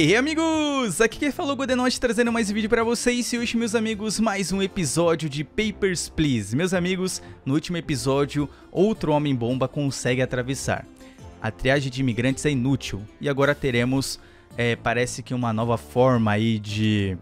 E aí, amigos! Aqui quem falou Godenote trazendo mais um vídeo pra vocês e hoje, meus amigos, mais um episódio de Papers, Please. Meus amigos, no último episódio, outro homem-bomba consegue atravessar. A triagem de imigrantes é inútil e agora teremos, é, parece que uma nova forma aí de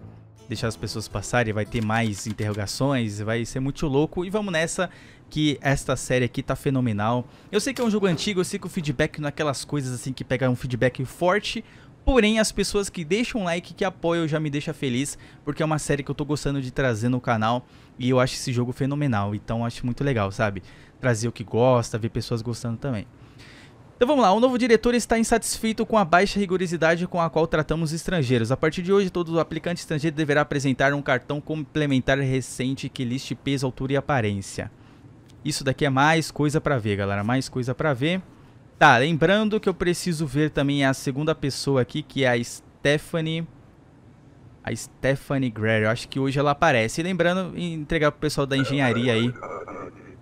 deixar as pessoas passarem, vai ter mais interrogações, vai ser muito louco e vamos nessa que esta série aqui tá fenomenal. Eu sei que é um jogo antigo, eu sei que o feedback não é aquelas coisas assim que pega um feedback forte, Porém, as pessoas que deixam like, que apoiam, já me deixa feliz, porque é uma série que eu tô gostando de trazer no canal e eu acho esse jogo fenomenal. Então, acho muito legal, sabe? Trazer o que gosta, ver pessoas gostando também. Então vamos lá, o novo diretor está insatisfeito com a baixa rigorosidade com a qual tratamos estrangeiros. A partir de hoje, todo aplicante estrangeiro deverá apresentar um cartão complementar recente que liste peso, altura e aparência. Isso daqui é mais coisa para ver, galera, mais coisa para ver. Tá, lembrando que eu preciso ver também a segunda pessoa aqui, que é a Stephanie. A Stephanie Greer. Eu acho que hoje ela aparece. E lembrando, entregar pro pessoal da engenharia aí.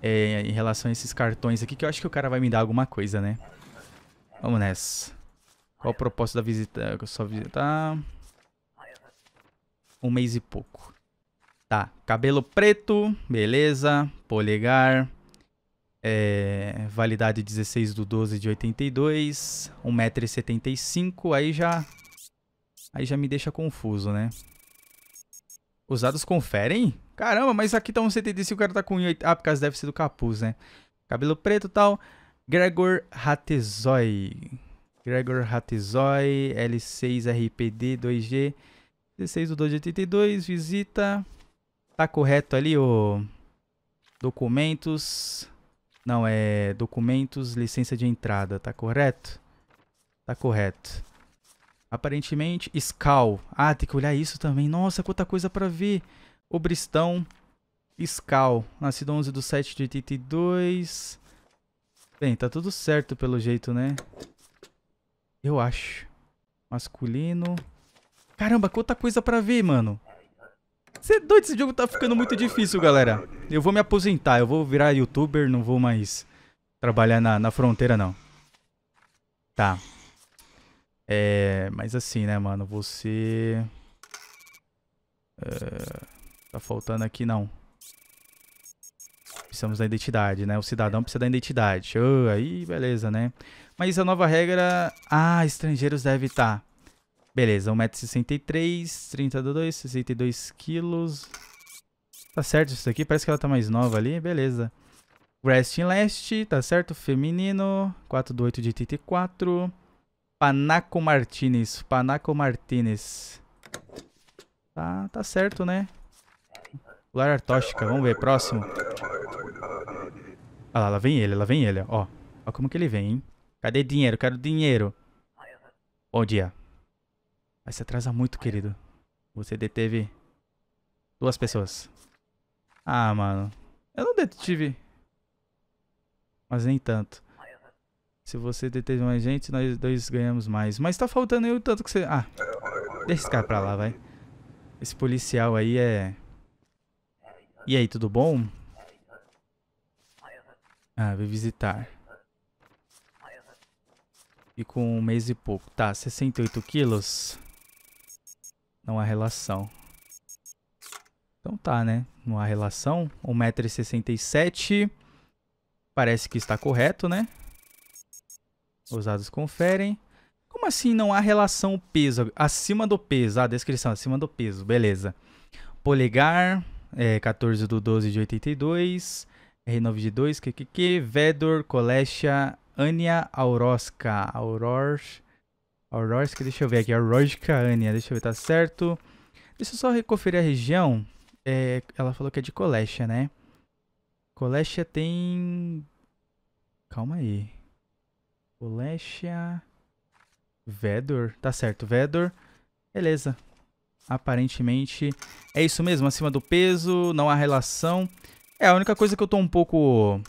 É, em relação a esses cartões aqui, que eu acho que o cara vai me dar alguma coisa, né? Vamos nessa. Qual o propósito da visita? Só visitar. Um mês e pouco. Tá, cabelo preto, beleza. Polegar. É, validade 16 do 12 de 82, 1,75m, aí já, aí já me deixa confuso, né? Usados conferem? Caramba, mas aqui tá 1,75, o cara tá com 1,8. Ah, por causa deve ser do capuz, né? Cabelo preto e tal. Gregor Hatezoy. Gregor Hatezoy, L6RPD 2G, 16 do 12 de 82, visita. Tá correto ali o... Documentos... Não, é documentos, licença de entrada, tá correto? Tá correto. Aparentemente, Scal. Ah, tem que olhar isso também. Nossa, quanta coisa para ver. Obristão, Scal. Nascido 11 do 7 de 82. Bem, tá tudo certo pelo jeito, né? Eu acho. Masculino. Caramba, quanta coisa para ver, mano. Você é doido, esse jogo tá ficando muito difícil, galera. Eu vou me aposentar, eu vou virar youtuber, não vou mais trabalhar na, na fronteira, não. Tá. É, mas assim, né, mano, você... É, tá faltando aqui, não. Precisamos da identidade, né? O cidadão precisa da identidade. Oh, aí, beleza, né? Mas a nova regra... Ah, estrangeiros devem estar... Tá. Beleza, 1,63m, 30 do 62 kg Tá certo isso aqui, parece que ela tá mais nova ali, beleza. Wrestling Leste, tá certo, feminino, 4 do 8 de 84. Panaco Martinez, Panaco Martinez. Tá, tá certo, né? Lara Tóxica, vamos ver, próximo. Olha lá, lá vem ele, lá vem ele, ó. Ó como que ele vem, hein? Cadê dinheiro? Quero dinheiro. Bom dia. Vai se atrasa muito, querido. Você deteve duas pessoas. Ah, mano. Eu não detive. Mas nem tanto. Se você deteve mais gente, nós dois ganhamos mais. Mas tá faltando eu o tanto que você... Ah, deixa esse cara pra lá, vai. Esse policial aí é... E aí, tudo bom? Ah, vem visitar. E com um mês e pouco. Tá, 68 quilos. Não há relação. Então tá, né? Não há relação. 1,67m. Parece que está correto, né? os dados conferem. Como assim não há relação peso? Acima do peso. Ah, descrição, acima do peso. Beleza. Polegar, é, 14 do 12 de 82. R9 de 2, QQQ. Vedor, Kolesha, Ania Auroska. Auror, Aurorsk, deixa eu ver aqui, Aurorskaania, deixa eu ver, tá certo. Deixa eu só conferir a região. É, ela falou que é de Colestia, né? Colestia tem... Calma aí. Colestia... Vedor, tá certo, Vedor. Beleza. Aparentemente é isso mesmo, acima do peso, não há relação. É, a única coisa que eu tô um pouco...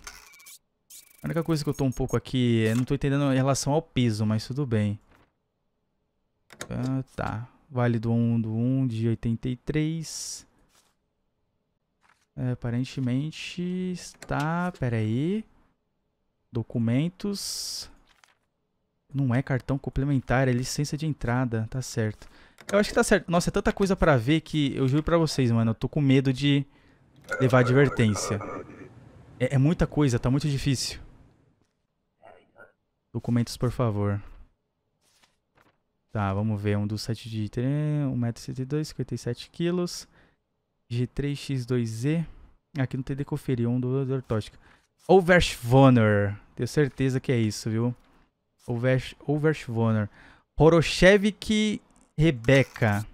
A única coisa que eu tô um pouco aqui, eu não tô entendendo em relação ao peso, mas tudo bem. Ah, tá. Válido 1 do 1 de 83. É, aparentemente está... Pera aí. Documentos. Não é cartão complementar, é licença de entrada. Tá certo. Eu acho que tá certo. Nossa, é tanta coisa pra ver que eu juro pra vocês, mano. Eu tô com medo de levar advertência. É, é muita coisa, tá muito difícil. Documentos, por favor. Tá, vamos ver. Um do 7 de 1,72m, 57kg. G3X2Z. Aqui não tem decoferia, um do tóxico. Overshvoner. Tenho certeza que é isso, viu? Oversh, Overshvoner. Horoshevik Rebecca.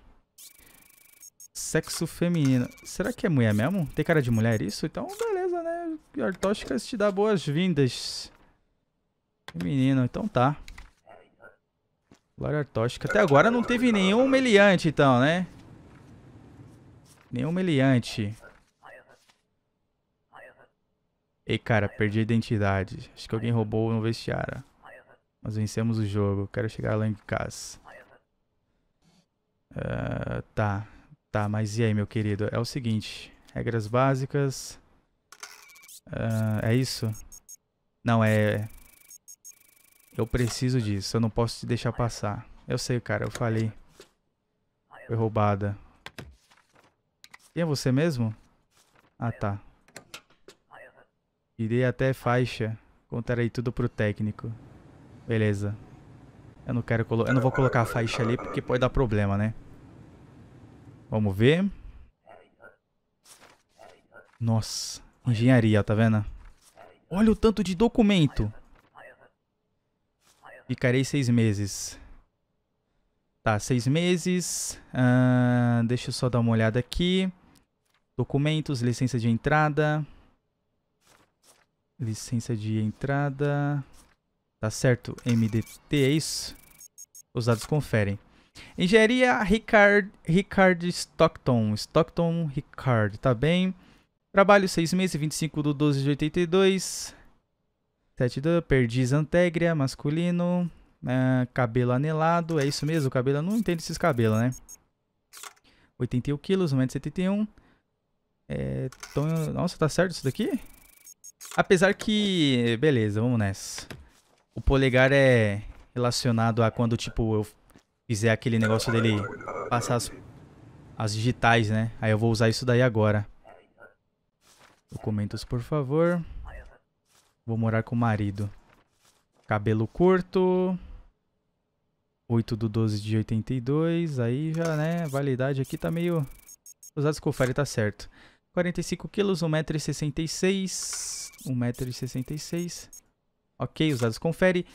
Sexo feminino. Será que é mulher mesmo? Tem cara de mulher isso? Então, beleza, né? Artóxicas te dá boas-vindas. Feminino, então tá. Glória tóxica. Até agora não teve nenhum humilhante, então, né? Nenhum humilhante. Ei, cara, perdi a identidade. Acho que alguém roubou no vestiário. Nós vencemos o jogo. Quero chegar lá em casa. Uh, tá. Tá, mas e aí, meu querido? É o seguinte. Regras básicas. Uh, é isso? Não, é... Eu preciso disso, eu não posso te deixar passar. Eu sei, cara, eu falei. Foi roubada. E é você mesmo? Ah, tá. Irei até faixa. Contarei tudo pro técnico. Beleza. Eu não quero colocar... Eu não vou colocar a faixa ali porque pode dar problema, né? Vamos ver. Nossa. Engenharia, tá vendo? Olha o tanto de documento. Ficarei seis meses. Tá, seis meses. Uh, deixa eu só dar uma olhada aqui. Documentos, licença de entrada. Licença de entrada. Tá certo, MDT é isso? Os dados conferem. Engenharia Ricard, Ricard Stockton. Stockton Ricard, tá bem. Trabalho seis meses, 25 de 12 de 82. 72, tá perdiz antegria masculino, né, cabelo anelado, é isso mesmo, cabelo, não entendo esses cabelos, né? 81 quilos, 1,71m. É, então, nossa, tá certo isso daqui? Apesar que, beleza, vamos nessa. O polegar é relacionado a quando, tipo, eu fizer aquele negócio dele passar as, as digitais, né? Aí eu vou usar isso daí agora. Documentos, por favor. Vou morar com o marido. Cabelo curto. 8 do 12 de 82. Aí já, né? Validade aqui tá meio... Usados com o tá certo. 45 quilos, 1,66m. 1,66m. Ok, os dados confere.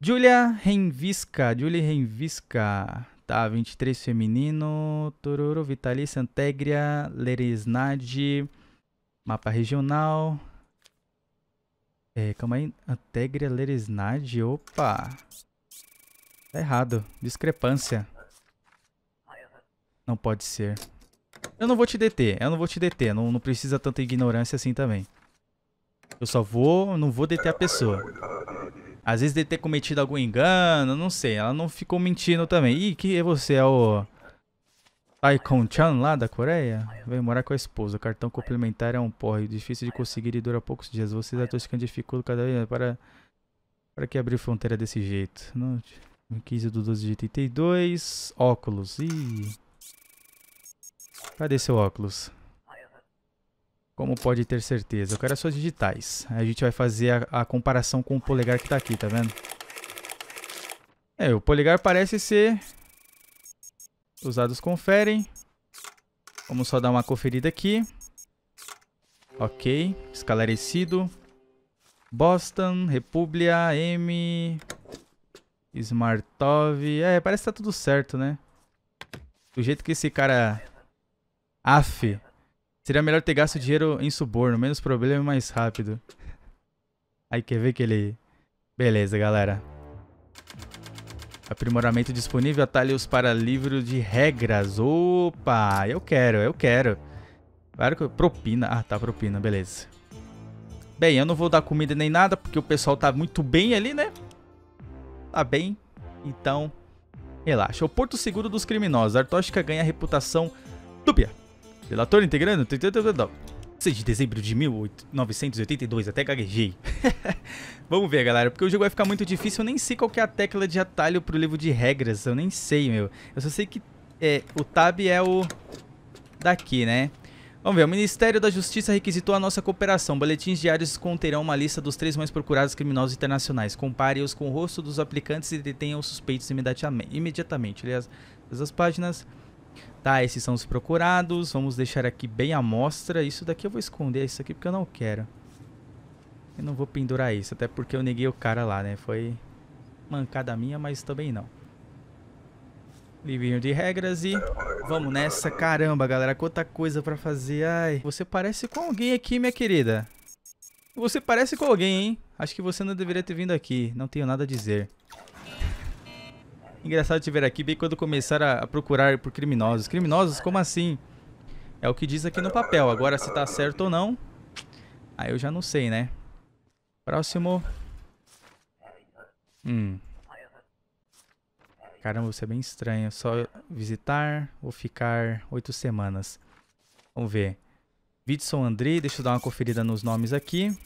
Julia Renvisca. Julia Renvisca. Tá, 23 feminino. Tororo, Vitalice, Antegria, Leresnade. Mapa regional. É, calma aí. Antegria Lerisnade. Opa! Tá errado. Discrepância. Não pode ser. Eu não vou te deter. Eu não vou te deter. Não, não precisa tanta ignorância assim também. Eu só vou... Não vou deter a pessoa. Às vezes de ter cometido algum engano. Não sei. Ela não ficou mentindo também. Ih, que você é o... Taikon Chan, lá da Coreia, veio morar com a esposa. O cartão complementar é um porre, difícil de conseguir e dura poucos dias. Vocês estão Toscan dificultam cada vez para, para que abrir fronteira desse jeito. Não, 15 do 12 de 82. Óculos. Cadê seu óculos? Como pode ter certeza? Eu quero as suas digitais. Aí a gente vai fazer a, a comparação com o polegar que está aqui, tá vendo? É, o polegar parece ser Usados conferem. Vamos só dar uma conferida aqui. Ok, esclarecido. Boston, República. M, Smartov. É, parece que tá tudo certo, né? Do jeito que esse cara... Af. Seria melhor ter gasto dinheiro em suborno. Menos problema e mais rápido. Aí quer ver que ele... Beleza, galera. Aprimoramento disponível, atalhos para livro de regras. Opa, eu quero, eu quero. Claro que propina. Ah, tá, propina, beleza. Bem, eu não vou dar comida nem nada, porque o pessoal tá muito bem ali, né? Tá bem. Então, relaxa. O Porto Seguro dos Criminosos. Artóstica ganha reputação dúbia. Delator integrando. 6 de dezembro de 1982, até gaguejei. Vamos ver, galera, porque o jogo vai ficar muito difícil. Eu nem sei qual que é a tecla de atalho pro livro de regras, eu nem sei, meu. Eu só sei que é, o tab é o daqui, né? Vamos ver, o Ministério da Justiça requisitou a nossa cooperação. Boletins diários conterão uma lista dos três mais procurados criminosos internacionais. Compare-os com o rosto dos aplicantes e detenham os suspeitos imediatamente. Aliás, as páginas... Tá, esses são os procurados. Vamos deixar aqui bem à mostra. Isso daqui eu vou esconder isso aqui porque eu não quero. Eu não vou pendurar isso, até porque eu neguei o cara lá, né? Foi mancada minha, mas também não. Livrinho de regras e vamos nessa. Caramba, galera, quanta coisa pra fazer. Ai, você parece com alguém aqui, minha querida. Você parece com alguém, hein? Acho que você não deveria ter vindo aqui. Não tenho nada a dizer. Engraçado te ver aqui bem quando começar a, procurar por criminosos. Criminosos, como assim? É o que diz aqui no papel. Agora, se tá certo ou não, aí eu já não sei, né? Próximo. Hum. Caramba, você é bem estranho. Só visitar, vou ficar oito semanas. Vamos ver. Vidson Andrei deixa eu dar uma conferida nos nomes aqui.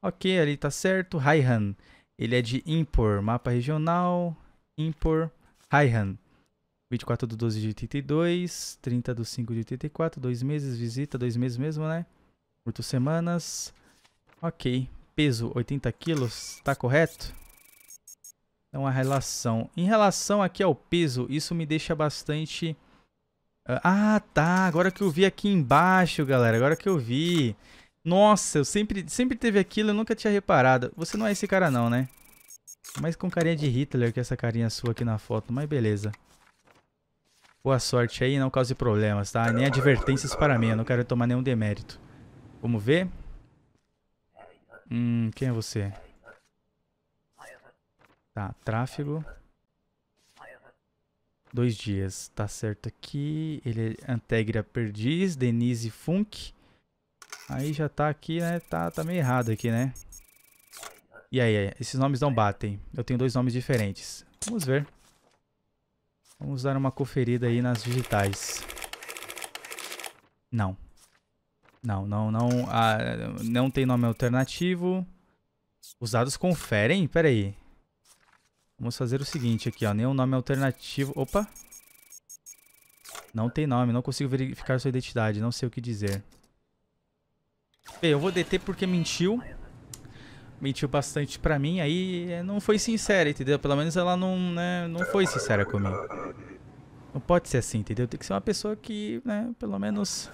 Ok, ali tá certo. Raihan, ele é de Impor, mapa regional. Impor Raihan. 24 do 12 de 82, 30 do 5 de 84, dois meses, visita, dois meses mesmo, né? Oito semanas. Ok. Peso 80 quilos, tá correto? Então a relação. Em relação aqui ao peso, isso me deixa bastante... Ah, ah, tá. Agora que eu vi aqui embaixo, galera. Agora que eu vi. Nossa, eu sempre, sempre teve aquilo, eu nunca tinha reparado. Você não é esse cara não, né? Mais com carinha de Hitler que essa carinha sua aqui na foto, mas beleza. Boa sorte aí, não cause problemas, tá? Nem advertências para mim, eu não quero tomar nenhum demérito. Vamos ver? Hum, quem é você? Tá, tráfego. Dois dias, tá certo aqui. Ele é Antegra Perdiz, Denise Funk. Aí já tá aqui, né? Tá, tá meio errado aqui, né? E aí, esses nomes não batem. Eu tenho dois nomes diferentes. Vamos ver. Vamos dar uma conferida aí nas digitais. Não. Não, não, não. Ah, não tem nome alternativo. Os dados conferem? Pera aí. Vamos fazer o seguinte aqui, ó. Nenhum nome alternativo. Opa! Não tem nome, não consigo verificar sua identidade, não sei o que dizer. Bem, eu vou deter porque mentiu mentiu bastante para mim, aí não foi sincera, entendeu? Pelo menos ela não, né, não foi sincera comigo. Não pode ser assim, entendeu? Tem que ser uma pessoa que, né, pelo menos...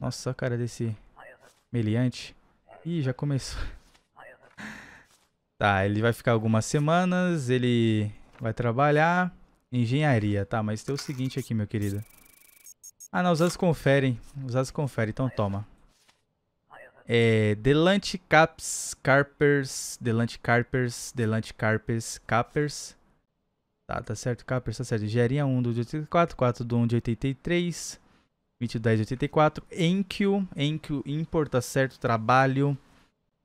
Nossa, a cara desse meliante. Ih, já começou. Tá, ele vai ficar algumas semanas, ele vai trabalhar. Engenharia, tá, mas tem o seguinte aqui, meu querido. Ah, não, os dados conferem. Os dados conferem, então toma. É, Delante Caps, Carpers, Delante Carpers, Delante Carpers, Capers. Tá, tá certo, Capers, tá certo. Engenharia 1 do de 84, 4 do 1 de 83, 20 10 de 84. Enkyu, Enkyu Import, tá certo, trabalho.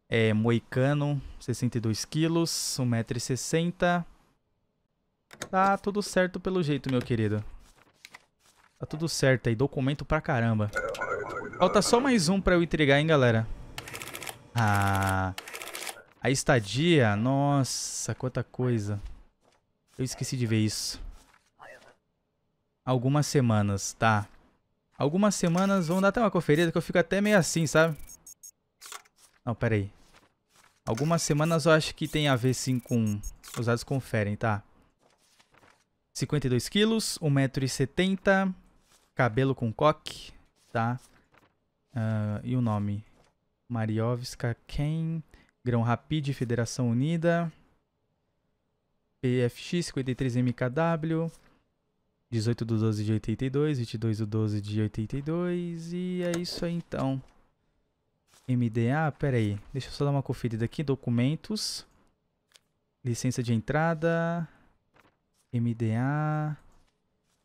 É, moicano, 62 quilos, 1,60m. Tá tudo certo pelo jeito, meu querido. Tá tudo certo aí, documento pra caramba. Falta só mais um pra eu entregar, hein, galera. Ah... A estadia... Nossa, quanta coisa. Eu esqueci de ver isso. Algumas semanas, tá. Algumas semanas... Vamos dar até uma conferida que eu fico até meio assim, sabe? Não, pera aí. Algumas semanas eu acho que tem a ver sim com... Os dados conferem, tá? 52 quilos, 1,70m, cabelo com coque, tá? Uh, e o nome? Mariovska Ken, Grão Rapide, Federação Unida, PFX 53MKW, 18 do 12 de 82, 22 do 12 de 82, e é isso aí então. MDA, pera aí, deixa eu só dar uma conferida aqui, documentos, licença de entrada, MDA,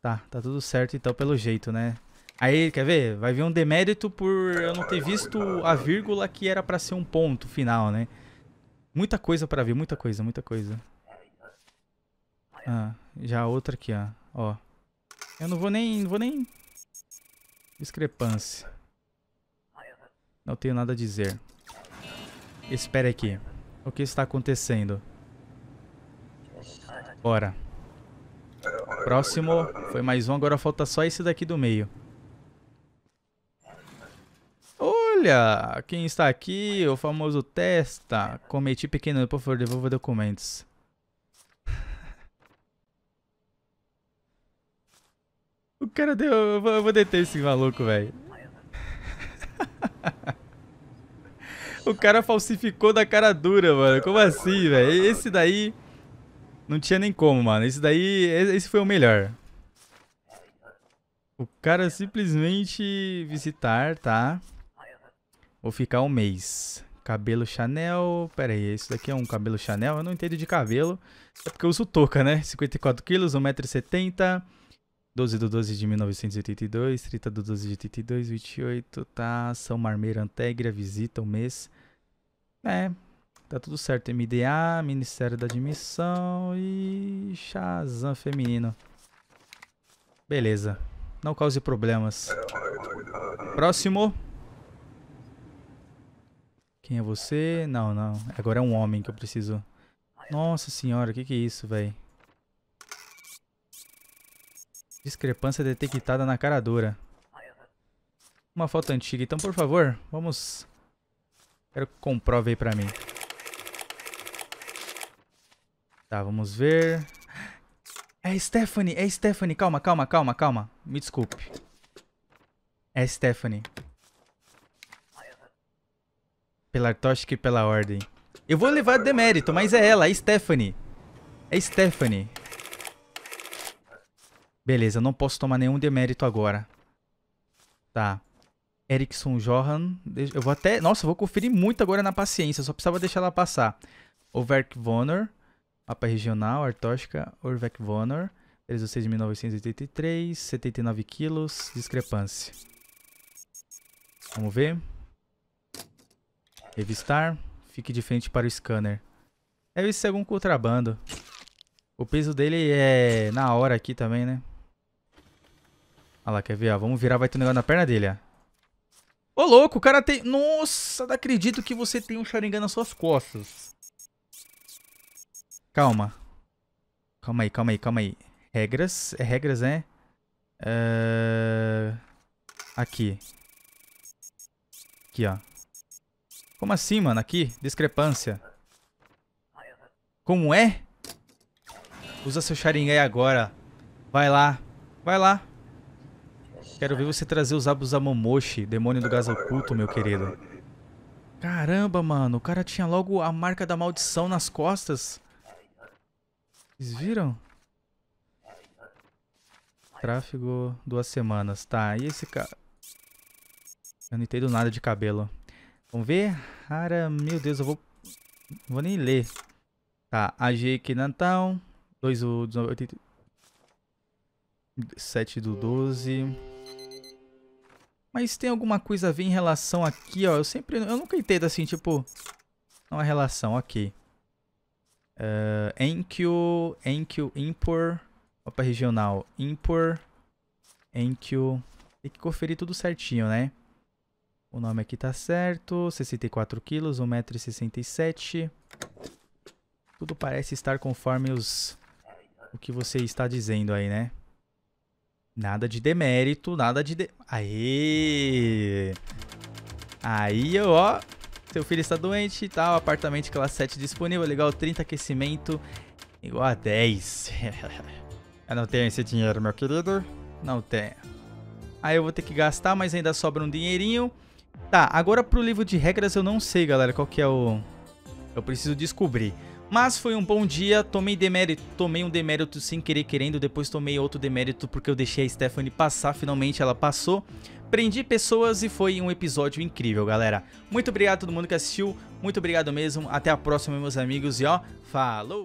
tá, tá tudo certo então pelo jeito, né? Aí, quer ver? Vai vir um demérito por eu não ter visto a vírgula que era para ser um ponto final, né? Muita coisa para ver, muita coisa, muita coisa. Ah, já outra aqui, ó. ó. Eu não vou nem, não vou nem discrepância. Não tenho nada a dizer. Espere aqui. O que está acontecendo? Bora. Próximo. Foi mais um, agora falta só esse daqui do meio. Olha, quem está aqui, o famoso testa. Cometi pequeno, por favor, devolva documentos. O cara deu. Eu vou, eu vou deter esse maluco, velho. o cara falsificou da cara dura, mano. Como assim, velho? Esse daí. Não tinha nem como, mano. Esse daí. Esse foi o melhor. O cara simplesmente visitar, tá? Vou ficar um mês. Cabelo Chanel. Pera aí, isso daqui é um cabelo Chanel? Eu não entendo de cabelo. É porque eu uso touca, né? 54 quilos, 1,70m. 12 do 12 de 1982, 30 do 12 de 82, 28, tá? São Marmeiro, Antegra, visita um mês. É, tá tudo certo. MDA, Ministério da Admissão e Shazam Feminino. Beleza. Não cause problemas. Próximo. Quem é você? Não, não. Agora é um homem que eu preciso. Nossa senhora, o que, que é isso, velho? Discrepância detectada na cara dura. Uma foto antiga. Então, por favor, vamos... Quero que comprove aí pra mim. Tá, vamos ver. É Stephanie, é Stephanie. Calma, calma, calma, calma. Me desculpe. É Stephanie. Pela tosca e pela ordem. Eu vou levar demérito, mas é ela, é Stephanie. É Stephanie. Beleza, não posso tomar nenhum demérito agora. Tá. Erickson Johan. Eu vou até... Nossa, eu vou conferir muito agora na paciência. Só precisava deixar ela passar. Overk Vonor. Mapa regional, Artóxica, Overk Vonor. 36.983, 79 quilos, discrepância. Vamos ver. Revistar. Fique de frente para o scanner. É isso algum é contrabando. O peso dele é na hora aqui também, né? Olha lá, quer ver? Ó. Vamos virar, vai ter um negócio na perna dele, ó. Ô, louco, o cara tem... Nossa, não acredito que você tem um Sharingan nas suas costas. Calma. Calma aí, calma aí, calma aí. Regras. É regras, né? Uh... Aqui. Aqui, ó. Como assim, mano? Aqui, discrepância. Como é? Usa seu Sharingan agora. Vai lá. Vai lá. Quero ver você trazer os abusamomoshi, demônio do gás oculto, meu querido. Caramba, mano. O cara tinha logo a marca da maldição nas costas. Vocês viram? Tráfego duas semanas. Tá, e esse cara... Eu não entendo nada de cabelo. Vamos ver. Ara, meu Deus, eu vou... Não vou nem ler. Tá, AG aqui na tal. 2 do... 8, 7 do 12. Mas tem alguma coisa a ver em relação aqui, ó. Eu sempre... Eu nunca entendo assim, tipo... Não é relação, ok. Uh, eh, Enkyo... Enkyu, Impor. Mapa regional, Impor, Enkyo... Tem que conferir tudo certinho, né? O nome aqui tá certo. 64 quilos, 1,67m. Tudo parece estar conforme os... O que você está dizendo aí, né? Nada de demérito, nada de... de... Aê! Aí, ó... Seu filho está doente e tá, tal, apartamento classe 7 disponível, legal, 30 aquecimento, igual a 10. eu não tenho esse dinheiro, meu querido. Não tenho. Aí eu vou ter que gastar, mas ainda sobra um dinheirinho. Tá, agora pro livro de regras eu não sei, galera, qual que é o... Eu preciso descobrir. Mas foi um bom dia, tomei demérito, tomei um demérito sem querer querendo, depois tomei outro demérito porque eu deixei a Stephanie passar, finalmente ela passou. Prendi pessoas e foi um episódio incrível, galera. Muito obrigado a todo mundo que assistiu, muito obrigado mesmo, até a próxima, meus amigos, e ó, falou!